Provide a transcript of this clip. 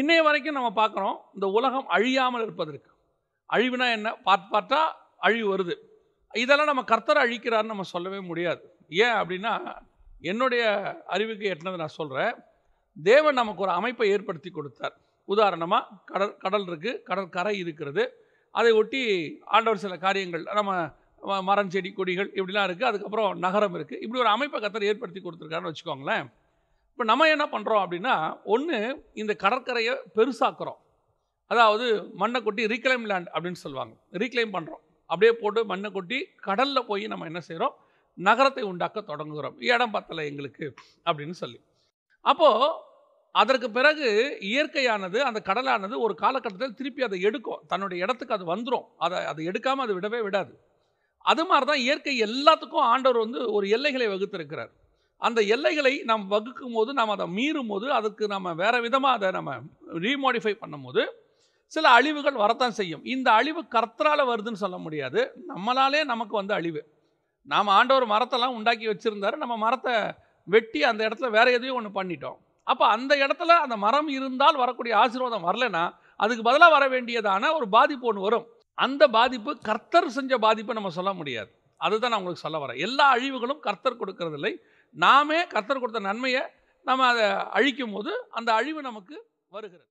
இன்னைய வரைக்கும் நம்ம பார்க்குறோம் இந்த உலகம் அழியாமல் இருப்பதற்கு அழிவுனா என்ன பார்த்து பார்த்தா அழிவு வருது இதெல்லாம் நம்ம கர்த்தரை அழிக்கிறார்னு நம்ம சொல்லவே முடியாது ஏன் அப்படின்னா என்னுடைய அறிவுக்கு எட்டினது நான் சொல்கிறேன் தேவன் நமக்கு ஒரு அமைப்பை ஏற்படுத்தி கொடுத்தார் உதாரணமாக கடல் கடல் இருக்குது கடற்கரை இருக்கிறது அதை ஒட்டி ஆண்டவர் சில காரியங்கள் நம்ம மரம் செடி கொடிகள் இப்படிலாம் இருக்குது அதுக்கப்புறம் நகரம் இருக்குது இப்படி ஒரு அமைப்பை கத்தர் ஏற்படுத்தி கொடுத்துருக்காருன்னு வச்சுக்கோங்களேன் இப்போ நம்ம என்ன பண்ணுறோம் அப்படின்னா ஒன்று இந்த கடற்கரையை பெருசாக்குறோம் அதாவது மண்ணை கொட்டி ரீக்ளைம் லேண்ட் அப்படின்னு சொல்லுவாங்க ரீக்ளைம் பண்ணுறோம் அப்படியே போட்டு மண்ணை கொட்டி கடலில் போய் நம்ம என்ன செய்கிறோம் நகரத்தை உண்டாக்க தொடங்குகிறோம் இடம் பத்தலை எங்களுக்கு அப்படின்னு சொல்லி அப்போது அதற்கு பிறகு இயற்கையானது அந்த கடலானது ஒரு காலகட்டத்தில் திருப்பி அதை எடுக்கும் தன்னுடைய இடத்துக்கு அது வந்துடும் அதை அதை எடுக்காமல் அது விடவே விடாது அது மாதிரி தான் இயற்கை எல்லாத்துக்கும் ஆண்டவர் வந்து ஒரு எல்லைகளை வகுத்திருக்கிறார் அந்த எல்லைகளை நாம் வகுக்கும் போது நாம் அதை மீறும் போது அதுக்கு நம்ம வேறு விதமாக அதை நம்ம ரீமாடிஃபை பண்ணும்போது சில அழிவுகள் வரத்தான் செய்யும் இந்த அழிவு கர்த்தரால் வருதுன்னு சொல்ல முடியாது நம்மளாலே நமக்கு வந்து அழிவு நாம் ஆண்டவர் மரத்தெல்லாம் உண்டாக்கி வச்சுருந்தாரு நம்ம மரத்தை வெட்டி அந்த இடத்துல வேறு எதையும் ஒன்று பண்ணிட்டோம் அப்போ அந்த இடத்துல அந்த மரம் இருந்தால் வரக்கூடிய ஆசீர்வாதம் வரலன்னா அதுக்கு பதிலாக வர வேண்டியதான ஒரு பாதிப்பு ஒன்று வரும் அந்த பாதிப்பு கர்த்தர் செஞ்ச பாதிப்பை நம்ம சொல்ல முடியாது அதுதான் நான் உங்களுக்கு சொல்ல வரேன் எல்லா அழிவுகளும் கர்த்தர் கொடுக்கறதில்லை நாமே கர்த்தர் கொடுத்த நன்மையை நம்ம அதை அழிக்கும் போது அந்த அழிவு நமக்கு வருகிறது